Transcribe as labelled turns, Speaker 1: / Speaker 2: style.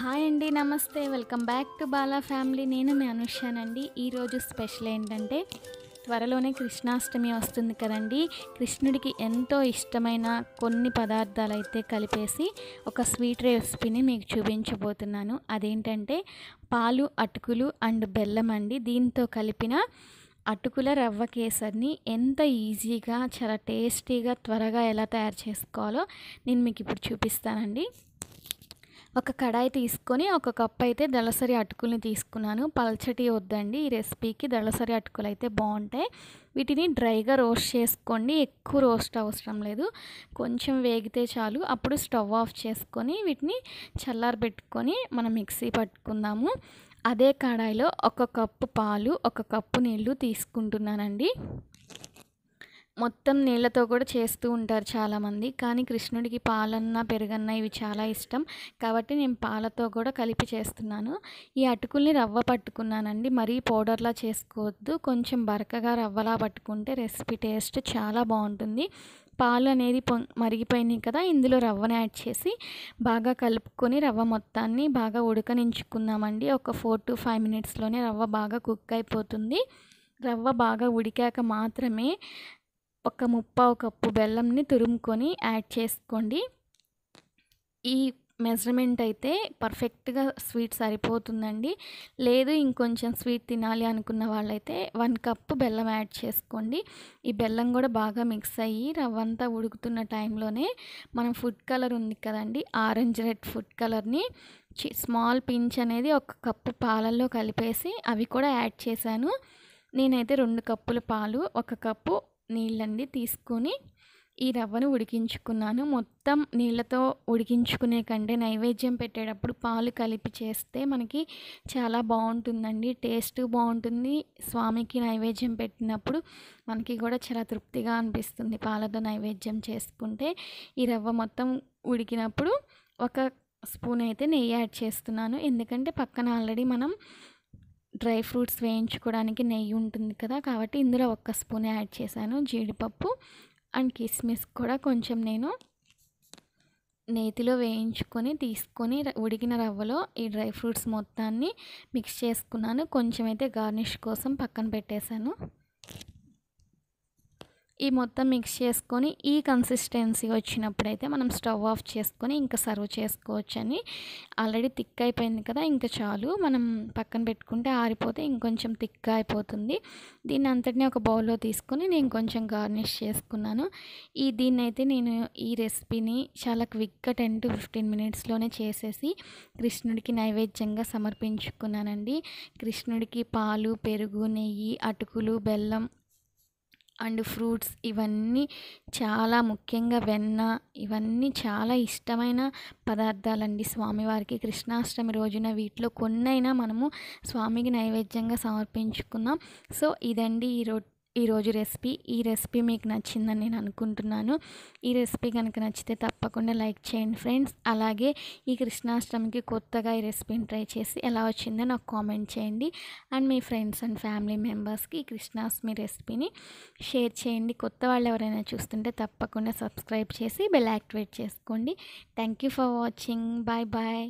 Speaker 1: hi అండి నమస్తే welcome back to Bala family నేను మీ అనుషానండి ఈరోజు స్పెషల్ ఏంటంటే త్వరలోనే కృష్ణాష్టమి వస్తుంది కదండి కృష్ణుడికి ఎంతో ఇష్టమైన కొన్ని పదార్థాలు అయితే కలిపేసి ఒక స్వీట్ రెసిపీని మీకు చూపించబోతున్నాను అదేంటంటే పాలు అటుకులు అండ్ బెల్లం అండి దీంతో కలిపిన అటుకుల రవ్వ కేసరిని ఎంత ఈజీగా చాలా టేస్టీగా త్వరగా ఎలా తయారు చేసుకోవాలో నేను మీకు ఇప్పుడు చూపిస్తానండి ఒక కడాయి తీసుకొని ఒక కప్ అయితే దళసరి అటుకుల్ని తీసుకున్నాను పల్చటి వద్దండి ఈ రెసిపీకి దళసరి అటుకులు అయితే బాగుంటాయి వీటిని డ్రైగా రోస్ట్ చేసుకోండి ఎక్కువ రోస్ట్ అవసరం లేదు కొంచెం వేగితే చాలు అప్పుడు స్టవ్ ఆఫ్ చేసుకొని వీటిని చల్లారబెట్టుకొని మనం మిక్సీ పట్టుకుందాము అదే కడాయిలో ఒక కప్పు పాలు ఒక కప్పు నీళ్ళు తీసుకుంటున్నానండి మొత్తం నీళ్ళతో కూడా చేస్తూ ఉంటారు చాలామంది కానీ కృష్ణుడికి పాలన్నా పెరుగన్న ఇవి చాలా ఇష్టం కాబట్టి నేను పాలతో కూడా కలిపి చేస్తున్నాను ఈ అటుకుల్ని రవ్వ పట్టుకున్నానండి మరీ పౌడర్లా చేసుకోవద్దు కొంచెం బరకగా రవ్వలా పట్టుకుంటే రెసిపీ టేస్ట్ చాలా బాగుంటుంది పాలు అనేది పొ మరిగిపోయినాయి కదా ఇందులో రవ్వని యాడ్ చేసి బాగా కలుపుకొని రవ్వ మొత్తాన్ని బాగా ఉడకనించుకుందామండి ఒక ఫోర్ టు ఫైవ్ మినిట్స్లోనే రవ్వ బాగా కుక్ అయిపోతుంది రవ్వ బాగా ఉడికాక మాత్రమే ఒక ముప్పావు కప్పు బెల్లంని తురుముకొని యాడ్ చేసుకోండి ఈ మెజర్మెంట్ అయితే పర్ఫెక్ట్గా స్వీట్ సరిపోతుందండి లేదు ఇంకొంచెం స్వీట్ తినాలి అనుకున్న వాళ్ళైతే వన్ కప్పు బెల్లం యాడ్ చేసుకోండి ఈ బెల్లం కూడా బాగా మిక్స్ అయ్యి రవ్వంతా ఉడుకుతున్న టైంలోనే మనం ఫుడ్ కలర్ ఉంది కదండి ఆరెంజ్ రెడ్ ఫుడ్ కలర్ని స్మాల్ పించ్ అనేది ఒక కప్పు పాలల్లో కలిపేసి అవి కూడా యాడ్ చేశాను నేనైతే రెండు కప్పుల పాలు ఒక కప్పు నీళ్ళండి తీసుకొని ఈ రవ్వను ఉడికించుకున్నాను మొత్తం నీళ్ళతో ఉడికించుకునే కంటే నైవేద్యం పెట్టేటప్పుడు పాలు కలిపి చేస్తే మనకి చాలా బాగుంటుందండి టేస్ట్ బాగుంటుంది స్వామికి నైవేద్యం పెట్టినప్పుడు మనకి కూడా చాలా తృప్తిగా అనిపిస్తుంది పాలతో నైవేద్యం చేసుకుంటే ఈ రవ్వ మొత్తం ఉడికినప్పుడు ఒక స్పూన్ అయితే నెయ్యి యాడ్ చేస్తున్నాను ఎందుకంటే పక్కన ఆల్రెడీ మనం డ్రై ఫ్రూట్స్ వేయించుకోవడానికి నెయ్యి ఉంటుంది కదా కాబట్టి ఇందులో ఒక్క స్పూన్ యాడ్ చేశాను జీడిపప్పు అండ్ కిస్మిస్ కూడా కొంచెం నేను నేతిలో వేయించుకొని తీసుకొని ఉడికిన రవ్వలో ఈ డ్రై ఫ్రూట్స్ మొత్తాన్ని మిక్స్ చేసుకున్నాను కొంచెం అయితే గార్నిష్ కోసం పక్కన పెట్టేశాను ఈ మొత్తం మిక్స్ చేసుకొని ఈ కన్సిస్టెన్సీ వచ్చినప్పుడైతే మనం స్టవ్ ఆఫ్ చేసుకొని ఇంకా సర్వ్ చేసుకోవచ్చని ఆల్రెడీ థిక్ అయిపోయింది కదా ఇంకా చాలు మనం పక్కన పెట్టుకుంటే ఆరిపోతే ఇంకొంచెం థిక్గా అయిపోతుంది దీన్ని అంతటిని ఒక బౌల్లో తీసుకొని నేను కొంచెం గార్నిష్ చేసుకున్నాను ఈ దీన్ని నేను ఈ రెసిపీని చాలా క్విక్గా టెన్ టు ఫిఫ్టీన్ మినిట్స్లోనే చేసేసి కృష్ణుడికి నైవేద్యంగా సమర్పించుకున్నానండి కృష్ణుడికి పాలు పెరుగు నెయ్యి అటుకులు బెల్లం అండ్ ఫ్రూట్స్ ఇవన్నీ చాలా ముఖ్యంగా వెన్న ఇవన్నీ చాలా ఇష్టమైన పదార్థాలండి స్వామివారికి కృష్ణాష్టమి రోజున వీటిలో కొన్నైనా మనము స్వామికి నైవేద్యంగా సమర్పించుకున్నాం సో ఇదండి ఈ రొట్టె ఈరోజు రెసిపీ ఈ రెసిపీ మీకు నచ్చిందని నేను అనుకుంటున్నాను ఈ రెసిపీ కనుక నచ్చితే తప్పకుండా లైక్ చేయండి ఫ్రెండ్స్ అలాగే ఈ కృష్ణాష్టమికి కొత్తగా ఈ రెసిపీని ట్రై చేసి ఎలా వచ్చిందో నాకు కామెంట్ చేయండి అండ్ మీ ఫ్రెండ్స్ అండ్ ఫ్యామిలీ మెంబర్స్కి ఈ కృష్ణాష్టమి రెసిపీని షేర్ చేయండి కొత్త వాళ్ళు ఎవరైనా చూస్తుంటే తప్పకుండా సబ్స్క్రైబ్ చేసి బెల్ యాక్టివేట్ చేసుకోండి thank you for watching bye bye